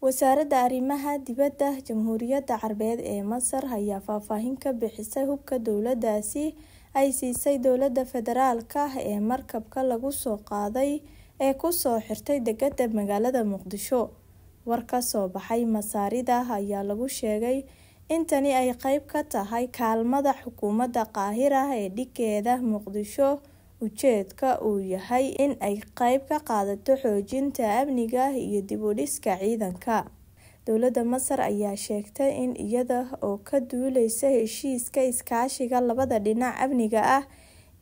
wasaaradda arrimaha dibadda jamhuuriyadda carbeed ee masar ayaa faahfaahin ka bixisay hubka dowladdaasi ay siisay dowladda federaalka ah ee markabka lagu soo qaaday ee kusoo xirtay degada magaalada muqdisho war ka soo baxay masaarida ayaa lagu sheegay intani ay qeyb ka tahay kaalmada xukuumadda qaahira ee dhigeeda muqdisho ujeedka uu yahay in ay qayb ka qaadato xoojinta amniga iyo dib u dhiska ciidanka dowladda masar ayaa sheegtay in iyada oo ka duuleysa heshiiska iskaashiga labada dhinac amniga ah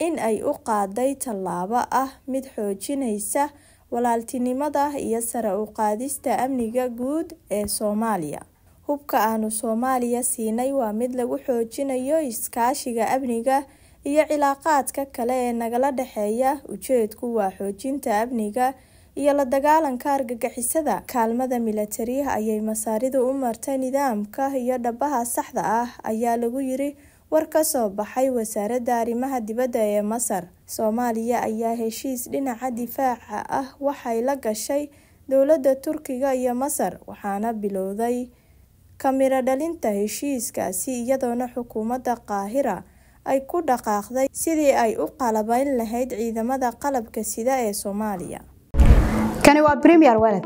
in ay u qaaday tallaabo ah mid xoojinaysa walaaltinimada iyo sare u qaadista amniga guud ee soomaaliya hubka aanu soomaaliya siinay waa mid lagu xoojinayo iskaashiga amniga iyo cilaaqaadka kale ee nagala dhexeeya ujeedku waa xoojinta amniga iyo la dagaalanka argagixisada kaalmada milatari ayay masaaridu u martay nidaamka iyo dhabaha saxda ah ayaa lagu yiri war ka soo baxay wasaaradda arrimaha dibadda ee masar soomaaliya ayaa heshiis dhinaca difaaca ah waxay la gashay dowladda turkiga iyo masar waxaana bilowday kamiro dhalinta heshiiskaasi iyadoona xukuumadda qaahira ay ku dhaqaaqday sidii ay u qalabayn lahayd ciidamada qalabka sida ee soomaaliya kani waa premier weled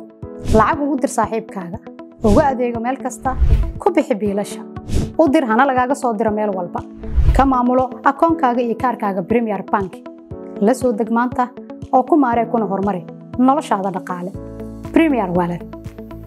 lacag ugu dir saaxiibkaaga ugu adeego meel kasta ku bixi biilasha u dir hana lagaaga soo diro meel walba ka maamulo akoonkaaga iyo kaarkaaga premier bank la soo deg maanta oo ku maaree kuna horumari noloshaada dhaqaale brimiyer weled